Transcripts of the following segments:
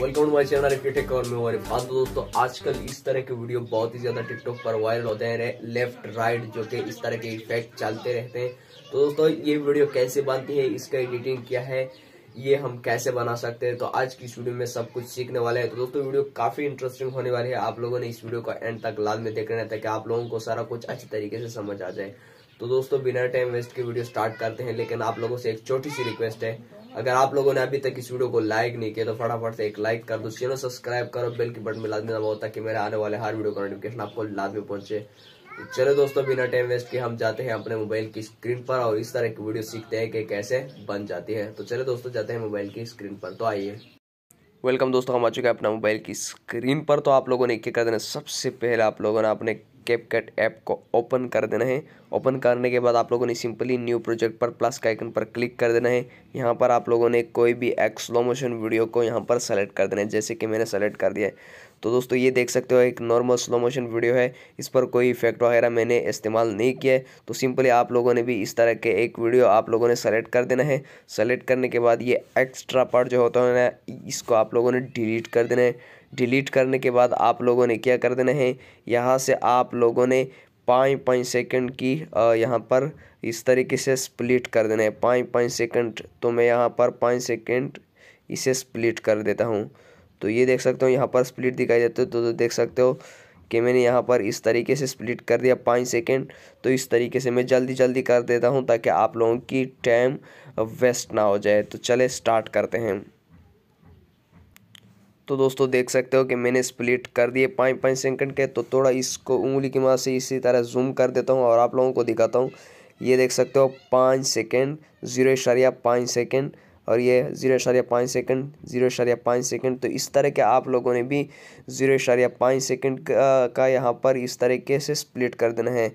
welcome to my channel और मैं और बात दोस्तों आजकल इस तरह के वीडियो बहुत ही ज़्यादा टिकटॉक पर वायरल होते हैं लेफ्ट राइट जो कि इस तरह के इफेक्ट चलते रहते हैं तो दोस्तों ये वीडियो कैसे बनती है इसका एडिटिंग क्या है ये हम कैसे बना सकते हैं तो आज की इस वीडियो में सब कुछ सीखने वाले हैं तो दोस्तों वीडियो काफ़ी इंटरेस्टिंग होने वाली है आप लोगों ने इस वीडियो को एंड तक लाल में रहे हैं ताकि आप लोगों को सारा कुछ अच्छी तरीके से समझ आ जाए तो दोस्तों बिना टाइम वेस्ट की वीडियो स्टार्ट करते हैं लेकिन आप लोगों से एक छोटी सी रिक्वेस्ट है अगर आप लोगों ने अभी तक इस वीडियो को लाइक नहीं किया तो फटाफट से एक लाइक कर दो चैनल सब्सक्राइब करो बेल की बटन में देना बहुत ताकि मेरे आने वाले हर वीडियो का नोटिफिकेशन आपको लाद पहुंचे तो चलो दोस्तों बिना टाइम वेस्ट किए हम जाते हैं अपने मोबाइल की स्क्रीन पर और इस तरह की वीडियो सीखते हैं कि कैसे बन जाती है तो चलो दोस्तों जाते हैं मोबाइल की स्क्रीन पर तो आइए वेलकम दोस्तों हम आ चुके हैं अपना मोबाइल की स्क्रीन पर तो आप लोगों ने क्या कर देना सबसे पहले आप लोगों ने अपने कैप कट ऐप को ओपन कर देना है ओपन करने के बाद आप लोगों ने सिंपली न्यू प्रोजेक्ट पर प्लस का आइकन पर क्लिक कर देना है यहाँ पर आप लोगों ने कोई भी एक स्लो मोशन वीडियो को यहाँ पर सेलेक्ट कर देना है जैसे कि मैंने सेलेक्ट कर दिया है तो दोस्तों ये देख सकते हो एक नॉर्मल स्लो मोशन वीडियो है इस पर कोई इफेक्ट वगैरह मैंने इस्तेमाल नहीं किया है तो सिंपली आप लोगों ने भी इस तरह के एक वीडियो आप लोगों ने सेलेक्ट कर देना है सेलेक्ट करने के बाद ये एक्स्ट्रा पार्ट जो होता है ना इसको आप लोगों ने डिलीट कर देना है डिलीट करने के बाद आप लोगों ने क्या कर देना है यहाँ से आप लोगों ने पाँच पाँच सेकंड की यहाँ पर इस तरीके से स्प्लिट कर देना है पाँच पाँच सेकंड तो मैं यहाँ पर पाँच सेकंड इसे स्प्लिट कर देता हूँ तो ये देख सकते हो यहाँ पर स्प्लिट दिखाई देते हो तो, तो देख सकते हो कि मैंने यहाँ पर इस तरीके से स्प्लिट कर दिया पाँच सेकेंड तो इस तरीके से मैं जल्दी जल्दी कर देता हूँ ताकि आप लोगों की टाइम वेस्ट ना हो जाए तो चले स्टार्ट करते हैं तो दोस्तों देख सकते हो कि मैंने स्प्लिट कर दिए पाँच पाँच सेकंड के तो थोड़ा इसको उंगली की मदद से इसी तरह जूम कर देता हूँ और आप लोगों को दिखाता हूँ ये देख सकते हो पाँच सेकेंड ज़ीरो इशारिया पाँच सेकेंड और ये ज़ीरो इशारिया पाँच सेकंड ज़ीरो इशारिया पाँच सेकंड तो इस तरह के आप लोगों ने भी ज़ीरो इशारिया पाँच सेकेंड का, का यहाँ पर इस तरीके से स्प्लिट कर देना है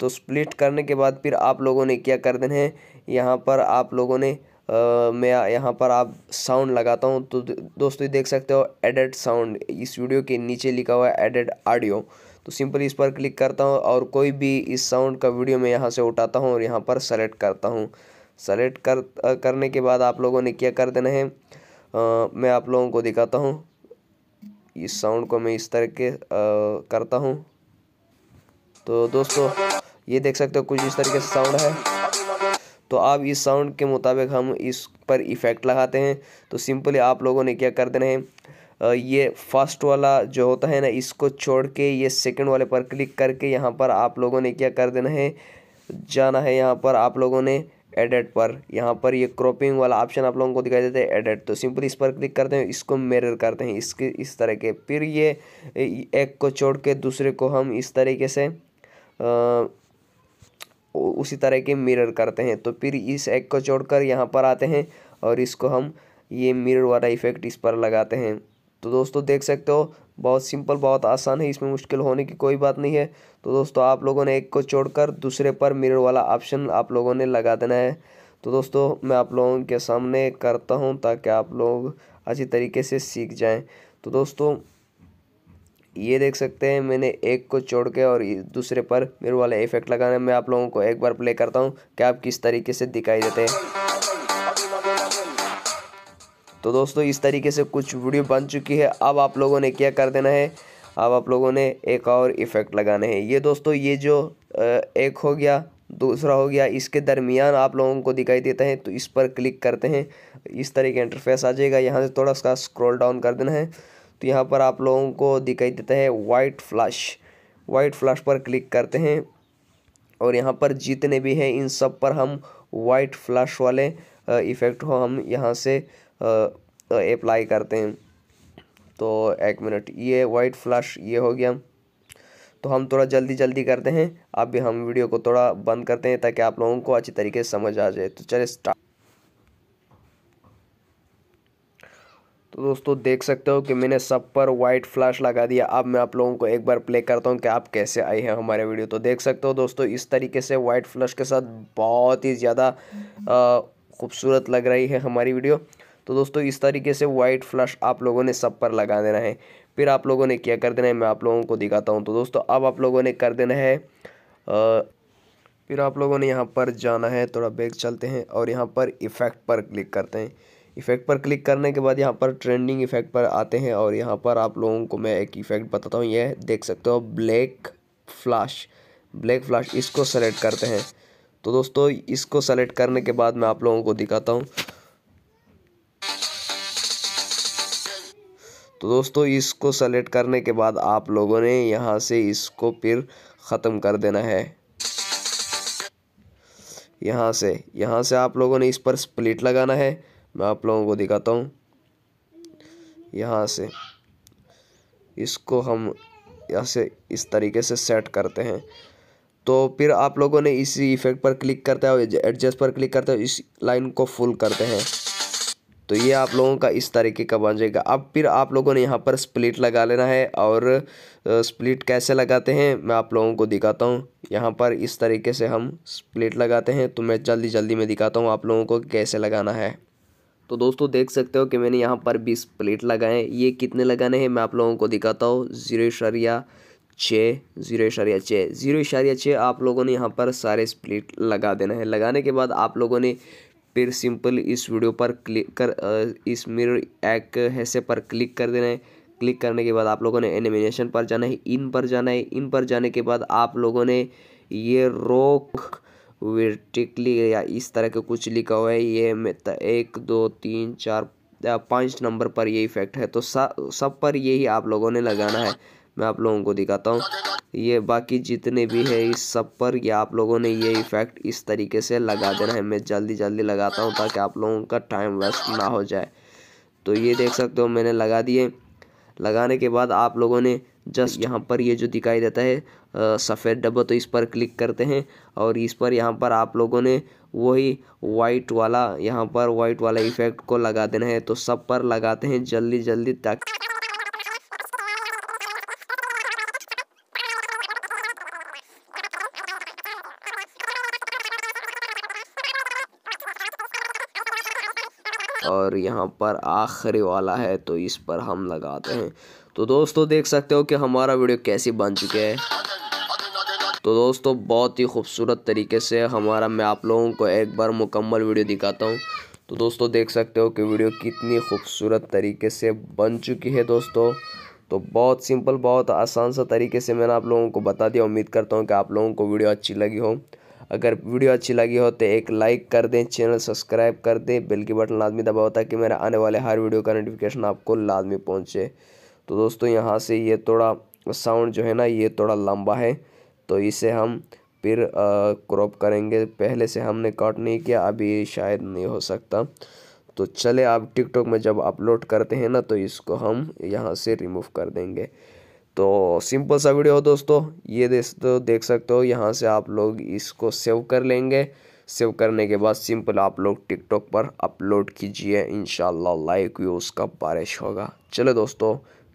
तो स्प्लिट करने के बाद फिर आप लोगों ने क्या कर देना है यहाँ पर आप लोगों ने मैं यहाँ पर आप साउंड लगाता हूँ तो दोस्तों ये देख सकते हो एडेड साउंड इस वीडियो के नीचे लिखा हुआ है एडेड ऑडियो तो सिंपली इस पर क्लिक करता हूँ और कोई भी इस साउंड का वीडियो मैं यहाँ से उठाता हूँ और यहाँ पर सेलेक्ट करता हूँ सेलेक्ट कर करने के बाद आप लोगों ने क्या कर देना है आ, मैं आप लोगों को दिखाता हूँ इस साउंड को मैं इस तरह के आ, करता हूँ तो दोस्तों ये देख सकते हो कुछ इस तरीके से साउंड है तो आप इस साउंड के मुताबिक हम इस पर इफ़ेक्ट लगाते हैं तो सिंपली आप लोगों ने क्या कर देना है ये फर्स्ट वाला जो होता है ना इसको छोड़ के ये सेकंड वाले पर क्लिक करके यहाँ पर आप लोगों ने क्या कर देना है जाना है यहाँ पर आप लोगों ने एडेट पर यहाँ पर ये क्रॉपिंग वाला ऑप्शन आप लोगों को दिखाई देता है एडेट तो सिंपली इस पर क्लिक करते हैं इसको मेरर करते हैं इसके इस तरह के फिर ये एक को छोड़ के दूसरे को हम इस तरीके से आ, उसी तरह के मिरर करते हैं तो फिर इस एग को कर यहाँ पर आते हैं और इसको हम ये मिरर वाला इफेक्ट इस पर लगाते हैं तो दोस्तों देख सकते हो बहुत सिंपल बहुत आसान है इसमें मुश्किल होने की कोई बात नहीं है तो दोस्तों आप लोगों ने एक को छोड़कर दूसरे पर मिरर वाला ऑप्शन आप लोगों ने लगा देना है तो दोस्तों मैं आप लोगों के सामने करता हूँ ताकि आप लोग अच्छी तरीके से सीख जाएं तो दोस्तों ये देख सकते हैं मैंने एक को छोड़ के और दूसरे पर मेरे वाला इफेक्ट लगाना मैं आप लोगों को एक बार प्ले करता हूँ कि आप किस तरीके से दिखाई देते हैं तो दोस्तों इस तरीके से कुछ वीडियो बन चुकी है अब आप लोगों ने क्या कर देना है अब आप लोगों ने एक और इफ़ेक्ट लगाना है ये दोस्तों ये जो एक हो गया दूसरा हो गया इसके दरमियान आप लोगों को दिखाई देता है तो इस पर क्लिक करते हैं इस तरह इंटरफेस आ जाएगा यहाँ से थोड़ा सा स्क्रॉल डाउन कर देना है तो यहाँ पर आप लोगों को दिखाई देता है वाइट फ्लश वाइट फ्लश पर क्लिक करते हैं और यहाँ पर जितने भी हैं इन सब पर हम वाइट फ्लश वाले इफ़ेक्ट को हम यहाँ से अप्लाई करते हैं तो एक मिनट ये वाइट फ्लश ये हो गया तो हम थोड़ा जल्दी जल्दी करते हैं आप भी हम वीडियो को थोड़ा बंद करते हैं ताकि आप लोगों को अच्छी तरीके से समझ आ जाए तो चले स्टार्ट तो दोस्तों देख सकते हो कि मैंने सब पर वाइट फ्लैश लगा दिया अब मैं आप लोगों को एक बार प्ले करता हूँ कि आप कैसे आए हैं हमारे वीडियो तो देख सकते हो दोस्तों इस तरीके से वाइट फ्लैश के साथ बहुत ही ज़्यादा खूबसूरत लग रही है हमारी वीडियो तो दोस्तों इस तरीके से वाइट फ्लश आप लोगों ने सब पर लगा देना है फिर आप लोगों ने क्या कर देना है मैं आप लोगों को दिखाता हूँ तो दोस्तों अब आप लोगों ने कर देना है फिर आप लोगों ने यहाँ पर जाना है थोड़ा बैग चलते हैं और यहाँ पर इफ़ेक्ट पर क्लिक करते हैं इफ़ेक्ट पर क्लिक करने के बाद यहाँ पर ट्रेंडिंग इफ़ेक्ट पर आते हैं और यहाँ पर आप लोगों को मैं एक इफ़ेक्ट बताता हूँ ये देख सकते हो ब्लैक फ्लैश ब्लैक फ्लैश इसको सेलेक्ट करते हैं तो दोस्तों इसको सेलेक्ट करने के बाद मैं आप लोगों को दिखाता हूँ तो दोस्तों इसको सेलेक्ट करने के बाद आप लोगों ने यहाँ से इसको फिर ख़त्म कर देना है यहाँ से यहाँ से आप लोगों ने इस पर स्प्लिट लगाना है मैं आप लोगों को दिखाता हूँ यहाँ से इसको हम यहाँ से इस तरीके से सेट करते हैं तो फिर आप लोगों ने इसी इफेक्ट पर क्लिक करते हैं एडजस्ट पर क्लिक करते हैं इस लाइन को फुल करते हैं तो ये आप लोगों का इस तरीके का बन जाएगा अब फिर आप लोगों ने यहाँ पर स्प्लिट लगा लेना है और स्प्लिट कैसे लगाते हैं मैं आप लोगों को दिखाता हूँ यहाँ पर इस तरीके से हम स्प्लिट लगाते हैं तो मैं जल्दी जल्दी में दिखाता हूँ आप लोगों को कैसे लगाना है तो दोस्तों देख सकते हो कि मैंने यहाँ पर बीस प्लेट लगाए ये कितने लगाने हैं मैं आप लोगों को दिखाता हूँ ज़ीरो इशारिया छः ज़ीरो इशारिया छः ज़ीरो इशारिया छः आप लोगों ने यहाँ पर सारे स्प्लिट लगा देना है लगाने के बाद आप लोगों ने फिर सिंपल इस वीडियो पर क्लिक कर इस मिरर एक हैसे पर क्लिक कर देना है क्लिक करने के बाद आप लोगों ने एनिमेशन पर जाना है इन पर जाना है इन पर जाने के बाद आप लोगों ने ये रोक वर्टिकली या इस तरह के कुछ लिखा हुआ है ये एक दो तीन चार पाँच नंबर पर ये इफेक्ट है तो सब पर यही आप लोगों ने लगाना है मैं आप लोगों को दिखाता हूँ ये बाकी जितने भी है इस सब पर ये आप लोगों ने ये इफेक्ट इस तरीके से लगा देना है मैं जल्दी जल्दी लगाता हूँ ताकि आप लोगों का टाइम वेस्ट ना हो जाए तो ये देख सकते हो मैंने लगा दिए लगाने के बाद आप लोगों ने जस्ट यहाँ पर ये जो दिखाई देता है सफ़ेद डब्बा तो इस पर क्लिक करते हैं और इस पर यहाँ पर आप लोगों ने वही वाइट वाला यहाँ पर वाइट वाला इफेक्ट को लगा देना है तो सब पर लगाते हैं जल्दी जल्दी ताकि और यहाँ पर आखिरी वाला है तो इस पर हम लगाते हैं तो दोस्तों देख सकते हो कि हमारा वीडियो कैसी बन चुका है तो दोस्तों बहुत ही खूबसूरत तरीके से हमारा मैं आप लोगों को एक बार मुकम्मल वीडियो दिखाता हूँ तो दोस्तों देख सकते हो कि वीडियो कितनी खूबसूरत तरीके से बन चुकी है दोस्तों तो बहुत सिंपल बहुत आसान सा तरीके से मैंने आप लोगों को बता दिया उम्मीद करता हूँ कि आप लोगों को वीडियो अच्छी लगी हो अगर वीडियो अच्छी लगी हो तो एक लाइक कर दें चैनल सब्सक्राइब कर दें बेल की बटन लाजमी दबाओ ताकि मेरे आने वाले हर वीडियो का नोटिफिकेशन आपको लाजमी पहुँचे तो दोस्तों यहाँ से ये थोड़ा साउंड जो है ना ये थोड़ा लंबा है तो इसे हम फिर क्रॉप करेंगे पहले से हमने कट नहीं किया अभी शायद नहीं हो सकता तो चले आप टिकटॉक में जब अपलोड करते हैं ना तो इसको हम यहाँ से रिमूव कर देंगे तो सिंपल सा वीडियो हो दोस्तों ये दोस्तों देख सकते हो यहाँ से आप लोग इसको सेव कर लेंगे सेव करने के बाद सिंपल आप लोग टिकटॉक पर अपलोड कीजिए इन लाइक व्यूज़ उसका बारिश होगा चले दोस्तों